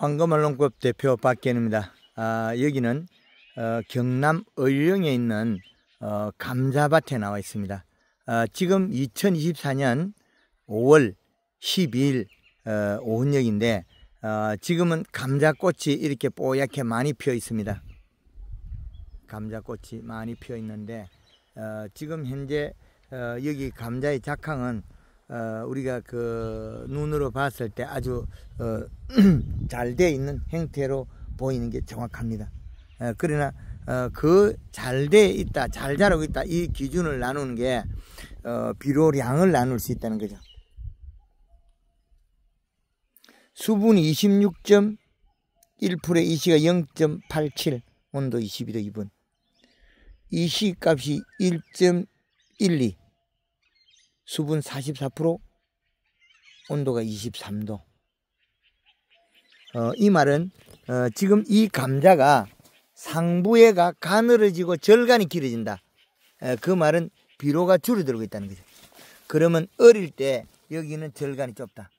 황금언론법 대표 박기현입니다. 아, 여기는 어, 경남 의령에 있는 어, 감자밭에 나와 있습니다. 아, 지금 2024년 5월 12일 어, 오후녘인데 어, 아, 지금은 감자꽃이 이렇게 뽀얗게 많이 피어 있습니다. 감자꽃이 많이 피어 있는데 어, 지금 현재 어, 여기 감자의 작황은 어, 우리가 그 눈으로 봤을 때 아주 어, 잘 돼 있는 형태로 보이는 게 정확합니다. 어, 그러나 어, 그 잘 돼 있다, 잘 자라고 있다 이 기준을 나누는 게 어, 비료량을 나눌 수 있다는 거죠. 수분 2 6 1에 이시가 0.87, 온도 22도 2분. 이시 값이 1.12, 수분 44%, 온도가 23도. 어, 이 말은 어, 지금 이 감자가 상부에가 가늘어지고 절간이 길어진다. 에, 그 말은 비료가 줄어들고 있다는 거죠. 그러면 어릴 때 여기는 절간이 좁다.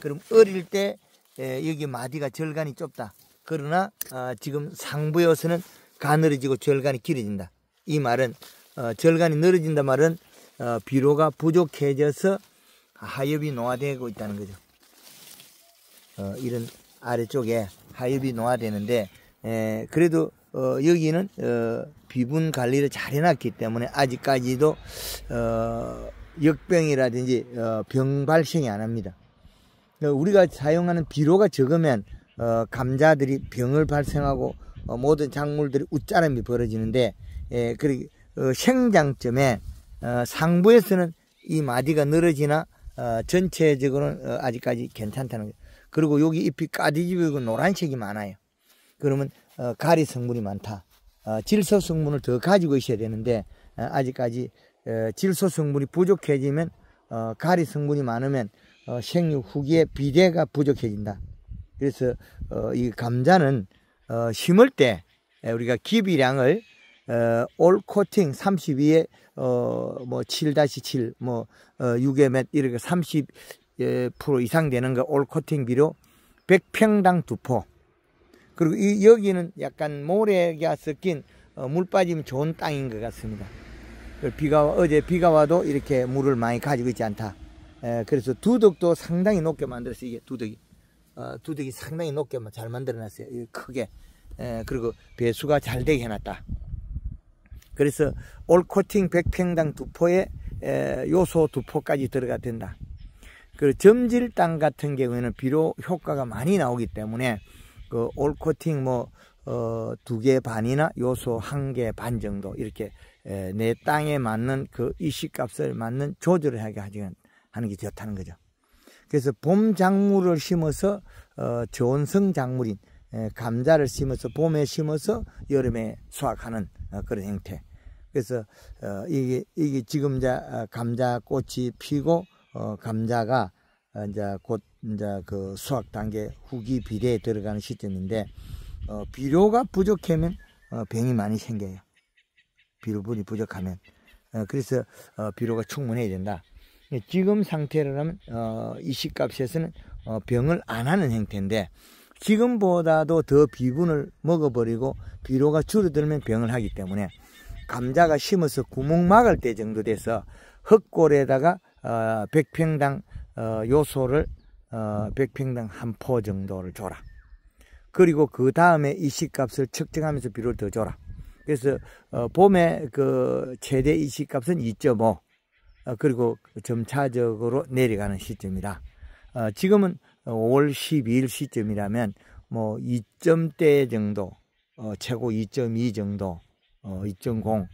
그럼 어릴 때 에, 여기 마디가 절간이 좁다. 그러나 어, 지금 상부여서는 가늘어지고 절간이 길어진다. 이 말은 어, 절간이 늘어진다 말은 어, 비료가 부족해져서 하엽이 노화되고 있다는 거죠. 어, 이런 아래쪽에 하엽이 노화되는데 에, 그래도 어, 여기는 어, 비분 관리를 잘 해놨기 때문에 아직까지도 어, 역병이라든지 어, 병 발생이 안 합니다. 우리가 사용하는 비료가 적으면 감자들이 병을 발생하고 모든 작물들이 웃자람이 벌어지는데 에, 그리, 생장점에 어, 상부에서는 이 마디가 늘어지나 어, 전체적으로는 어, 아직까지 괜찮다는 거죠. 그리고 여기 잎이 까디집이고 노란색이 많아요. 그러면 가리 성분이 많다. 질소 성분을 더 가지고 있어야 되는데 아직까지 질소 성분이 부족해지면 가리 성분이 많으면 생육 후기에 비대가 부족해진다. 그래서 이 감자는 심을 때 우리가 기비량을 어, 올 코팅 32에 어뭐 7-7, 뭐 어, 6에 이렇게 30% 예, 이상 되는 거 올 코팅 비료 100평당 두 포. 그리고 이, 여기는 약간 모래가 섞인 어, 물 빠짐 좋은 땅인 것 같습니다. 그 비가 어제 비가 와도 이렇게 물을 많이 가지고 있지 않다. 에, 그래서 두둑도 상당히 높게 만들었어요. 이게 두둑이 어, 두덕이 상당히 높게 잘 만들어놨어요. 크게 에, 그리고 배수가 잘 되게 해놨다. 그래서 올코팅 100평당 두포에 요소 두포까지 들어가 된다. 그리고 점질 땅 같은 경우에는 비료 효과가 많이 나오기 때문에 그 올코팅 뭐 어, 두 개 반이나 요소 한 개 반 정도 이렇게 에, 내 땅에 맞는 그 이식값을 맞는 조절을 하게 하는, 하는 게 좋다는 거죠. 그래서 봄 작물을 심어서 어, 저온성 작물인 에, 감자를 심어서 봄에 심어서 여름에 수확하는 어, 그런 형태. 그래서 어, 이게 이게 지금 이제 어, 감자 꽃이 피고 감자가 이제 곧 이제 그 수확 단계 후기 비료에 들어가는 시점인데 비료가 부족하면 병이 많이 생겨요. 비료분이 부족하면 그래서 비료가 충분해야 된다. 지금 상태라면 로 이식값에서는 병을 안 하는 형태인데 지금보다도 더 비분을 먹어버리고 비료가 줄어들면 병을 하기 때문에 감자가 심어서 구멍 막을 때 정도 돼서 흙골에다가 어, 100평당 어, 요소를 어, 100평당 한 포 정도를 줘라. 그리고 그 다음에 이식값을 측정하면서 비료를 더 줘라. 그래서 어, 봄에 그 최대 이식값은 2.5 어, 그리고 점차적으로 내려가는 시점이다. 어, 지금은 5월 12일 시점이라면 뭐 2점대 정도, 어, 최고 2.2 정도, 어, 2.0,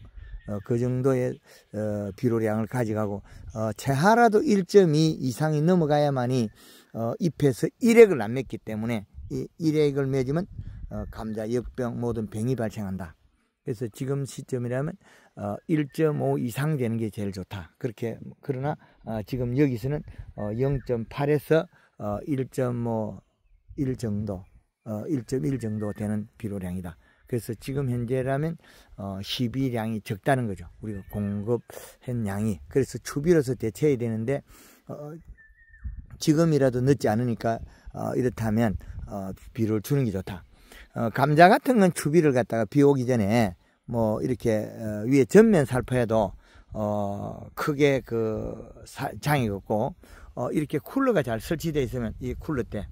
어, 그 정도의 어, 비료량을 가져가고 어, 최하라도 1.2 이상이 넘어가야만이 어, 잎에서 1액을 안 맺기 때문에 이 1액을 맺으면 어, 감자, 역병, 모든 병이 발생한다. 그래서 지금 시점이라면 어, 1.5 이상 되는 게 제일 좋다. 그렇게 그러나 어, 지금 여기서는 어, 0.8에서 어, 1 1 뭐 정도, 어, 1.1 정도 되는 비료량이다. 그래서 지금 현재라면 어, 12량이 적다는 거죠. 우리가 공급한 양이. 그래서 추비로서 대체해야 되는데 어, 지금이라도 늦지 않으니까 어, 이렇다면 어, 비료를 주는 게 좋다. 어, 감자 같은 건 추비를 갖다가 비 오기 전에 뭐 이렇게 어, 위에 전면 살포해도 어, 크게 그 사, 장이 없고 어, 이렇게 쿨러가 잘 설치되어 있으면 이 쿨러 때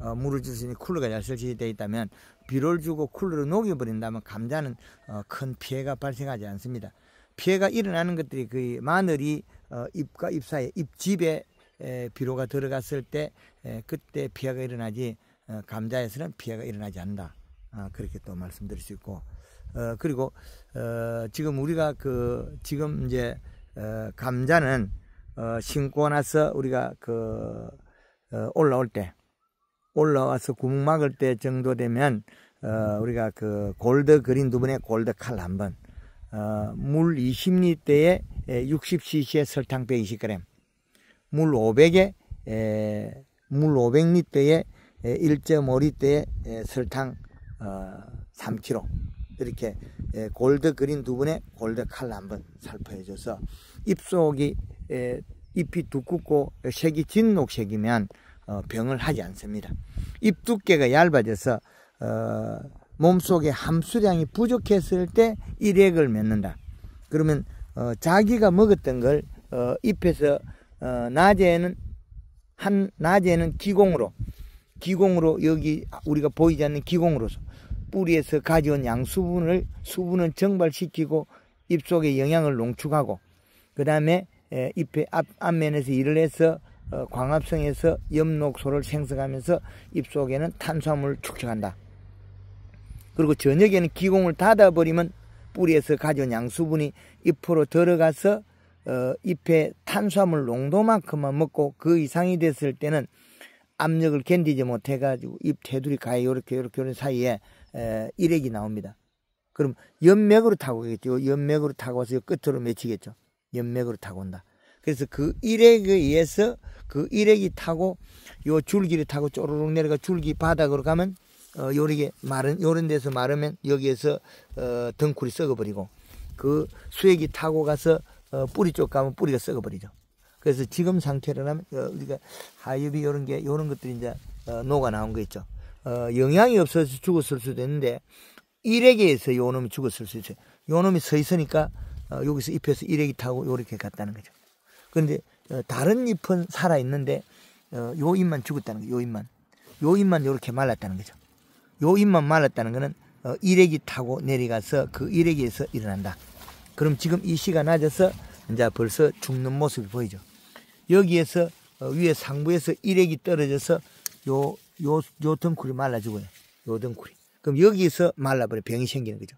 어, 물을 줄수 있는 쿨러가 잘 설치되어 있다면 비료를 주고 쿨러를 녹여버린다면 감자는 어, 큰 피해가 발생하지 않습니다. 피해가 일어나는 것들이 그 마늘이 어, 잎과 잎 사이 에 잎집에 에, 비료가 들어갔을 때 에, 그때 피해가 일어나지 어, 감자에서는 피해가 일어나지 않는다. 아, 그렇게 또 말씀드릴 수 있고 어, 그리고 어, 지금 우리가 그 지금 이제 어, 감자는 어, 신고 나서 우리가 그 어, 올라올 때 올라와서 구멍 막을 때 정도 되면 어, 우리가 그 골드 그린 두 번에 골드 칼한 번, 어, 물 20리터에 60cc의 설탕 120g, 물 500에 에, 물 500리터에 1 5리터의 설탕 어, 3kg 이렇게 골드 그린 두분에 골드 칼한번 살포해줘서 입속이 잎이 두껍고 색이 진녹색이면 어, 병을 하지 않습니다. 잎 두께가 얇아져서 어, 몸속에 함수량이 부족했을 때 일액을 맺는다. 그러면 어, 자기가 먹었던 걸 잎에서 낮에는 한 낮에는 기공으로 기공으로 여기 우리가 보이지 않는 기공으로서 뿌리에서 가져온 양수분을 수분을 증발시키고 잎속에 영양을 농축하고 그 다음에 잎의 앞, 앞면에서 일을 해서 어, 광합성에서 염록소를 생성하면서 잎속에는 탄수화물을 축적한다. 그리고 저녁에는 기공을 닫아버리면 뿌리에서 가져온 양수분이 잎으로 들어가서 어, 잎에 탄수화물 농도만큼만 먹고 그 이상이 됐을 때는 압력을 견디지 못해가지고 잎 테두리 가에 요렇게 요렇게 요런 사이에 에, 일액이 나옵니다. 그럼 연맥으로 타고 오겠죠. 연맥으로 타고 와서 끝으로 맺히겠죠. 연맥으로 타고 온다. 그래서 그 일액에 의해서 그 일액이 타고 요 줄기를 타고 쪼르륵 내려가 줄기 바닥으로 가면 어 요렇게 마른 요런 데서 마르면 여기에서 어 덩쿨이 썩어버리고 그 수액이 타고 가서 어 뿌리 쪽 가면 뿌리가 썩어버리죠. 그래서 지금 상태로라면 어 우리가 하엽이 요런 게 요런 것들이 이제 어 녹아 나온 거 있죠. 어영향이 없어서 죽었을 수도 있는데 일액에 의해서 요 놈이 죽었을 수 있어요. 요 놈이 서 있으니까 어, 여기서 잎에서 이레기 타고 요렇게 갔다는 거죠. 그런데 어, 다른 잎은 살아 있는데 어, 요 잎만 죽었다는 거요 예요 잎만. 요 잎만 요렇게 말랐다는 거죠. 요 잎만 말랐다는 거는 어, 이레기 타고 내려가서 그 이레기에서 일어난다. 그럼 지금 이 시가 낮아서 이제 벌써 죽는 모습이 보이죠. 여기에서 어, 위에 상부에서 이레기 떨어져서 요요요 덩쿨이 말라 죽어요. 요 덩쿨이. 그럼 여기서 말라버려 병이 생기는 거죠.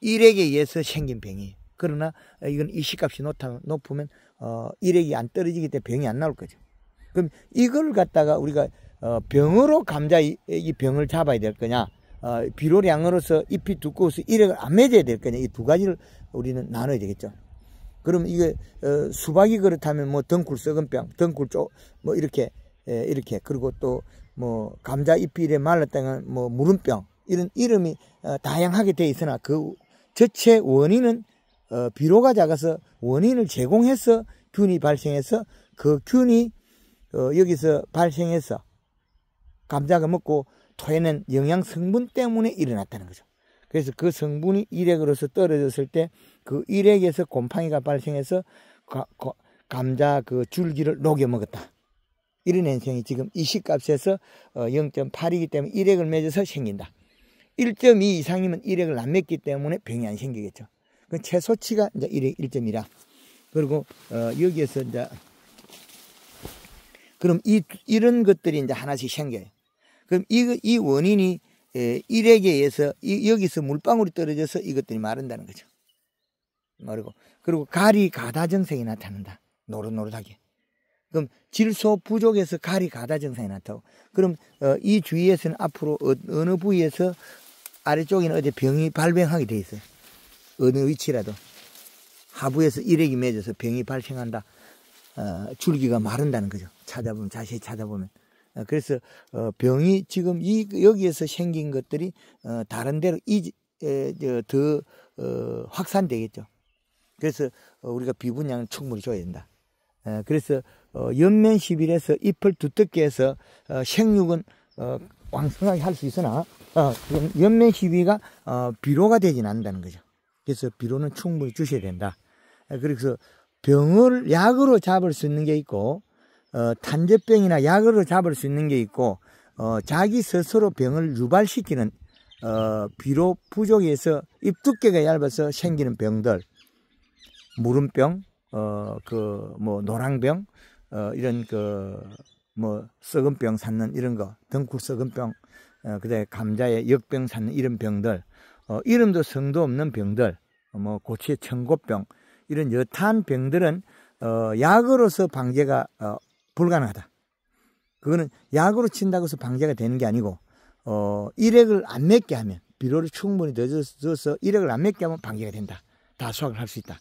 이렉에 의해서 생긴 병이에요. 그러나 어, 이건 이시값이 높다, 높으면 어, 이력이 안 떨어지기 때문에 병이 안 나올 거죠. 그럼 이걸 갖다가 우리가 어, 병으로 감자 이, 이, 병을 잡아야 될 거냐, 어, 비료량으로서 잎이 두꺼워서 이력을 안 맺어야 될 거냐, 이 두 가지를 우리는 나눠야 되겠죠. 그럼 이게 어, 수박이 그렇다면 뭐 덩굴 썩은 병, 덩굴 쪽뭐 이렇게 에, 예, 이렇게 그리고 또 뭐 감자 잎이 이래 말랐다면 뭐 무름병 이런 이름이 어, 다양하게 돼 있으나 그 전체 원인은 어, 비료가 작아서 원인을 제공해서 균이 발생해서 그 균이 어, 여기서 발생해서 감자가 먹고 토해낸 영양 성분 때문에 일어났다는 거죠. 그래서 그 성분이 일액으로서 떨어졌을 때 그 일액에서 곰팡이가 발생해서 가, 고, 감자 그 줄기를 녹여 먹었다. 이런 현상이 지금 이식값에서 0.8이기 어, 때문에 일액을 맺어서 생긴다. 1.2 이상이면 일액을 안 맺기 때문에 병이 안 생기겠죠. 그 최소치가 이제 1, 1점이라. 그리고, 어, 여기에서 이제, 그럼 이, 이런 것들이 이제 하나씩 생겨요. 그럼 이, 이 원인이 에, 1에게 의해서, 이, 여기서 물방울이 떨어져서 이것들이 마른다는 거죠. 마르고. 그리고 가리 가다 증상이 나타난다. 노릇노릇하게. 그럼 질소 부족에서 가리 가다 증상이 나타나고 그럼 어, 이 주위에서는 앞으로 어, 어느 부위에서 아래쪽에는 어제 병이 발병하게 돼 있어요. 어느 위치라도 하부에서 일액이 맺어서 병이 발생한다. 어, 줄기가 마른다는 거죠. 찾아보면 자세히 찾아보면. 어, 그래서 어, 병이 지금 이 여기에서 생긴 것들이 어, 다른 데로 이, 저, 더 어, 확산되겠죠. 그래서 어, 우리가 비분양을 충분히 줘야 된다. 어, 그래서 어, 연면 시0에서 잎을 두텁게 해서 어, 생육은 어, 왕성하게 할 수 있으나 어, 연면 시비가 어, 비로가 되진 않는다는 거죠. 그래서 비료는 충분히 주셔야 된다. 아, 그래서 병을 약으로 잡을 수 있는 게 있고 어, 탄저병이나 약으로 잡을 수 있는 게 있고 어, 자기 스스로 병을 유발시키는 어, 비료 부족에서 입 두께가 얇아서 생기는 병들 무름병, 어, 그뭐 노랑병, 어, 이런 그 뭐 썩은병 샀는 이런 거 등굴 썩은병, 어, 그다음에 감자에 역병 샀는 이런 병들 어, 이름도 성도 없는 병들, 뭐 고치의 청고병 이런 여탄 병들은 어, 약으로서 방제가 어, 불가능하다. 그거는 약으로 친다고 해서 방제가 되는 게 아니고 어, 일액을 안 맺게 하면 비료를 충분히 넣어줘서 일액을 안 맺게 하면 방제가 된다. 다 수확을 할 수 있다.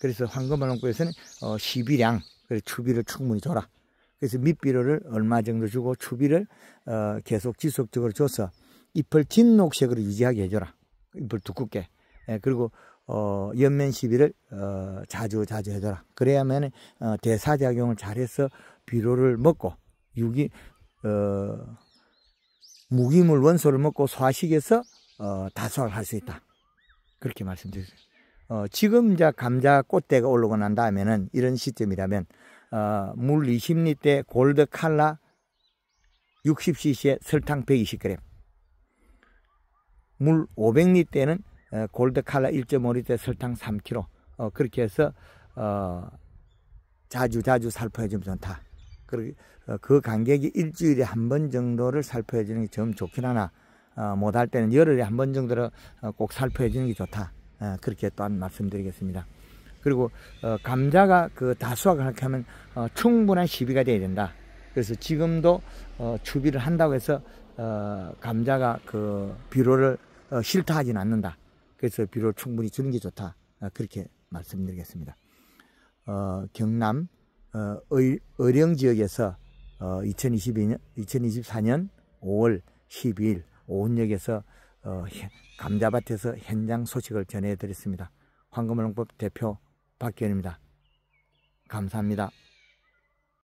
그래서 황금발롱구에서는 어, 시비량 그래서 추비를 충분히 줘라. 그래서 밑비료를 얼마 정도 주고 추비를 어, 계속 지속적으로 줘서 잎을 진녹색으로 유지하게 해줘라. 잎을 두껍게 예, 그리고 어, 연면 시비를 어, 자주 자주 해줘라. 그래야만 어, 대사작용을 잘해서 비료를 먹고 유기 어, 무기물 원소를 먹고 소화식에서 어, 다소를 할 수 있다. 그렇게 말씀드렸어요. 어, 지금 이제 감자 꽃대가 올라오고 난 다음에는 이런 시점이라면 어, 물 20리터 골드 칼라 60cc에 설탕 120g 물 500리터에는 어, 골드 칼라 1.5리터 설탕 3kg 어, 그렇게 해서 어, 자주 자주 살포해주면 좋다. 그, 어, 그 간격이 일주일에 한 번 정도를 살포해주는 게 좀 좋긴 하나 어, 못할 때는 열흘에 한 번 정도를 어, 꼭 살포해주는 게 좋다. 어, 그렇게 또한 말씀드리겠습니다. 그리고 어, 감자가 그다수확그렇게 하면 어, 충분한 시비가 돼야 된다. 그래서 지금도 어, 추비를 한다고 해서 어, 감자가 그 비료를 어, 싫다 하진 않는다. 그래서 비료를 충분히 주는 게 좋다. 어, 그렇게 말씀드리겠습니다. 어, 경남 어, 어령 지역에서 어, 2022년 2024년 5월 12일 오은역에서 어, 감자밭에서 현장 소식을 전해드렸습니다. 황금원법 대표 박기현입니다. 감사합니다.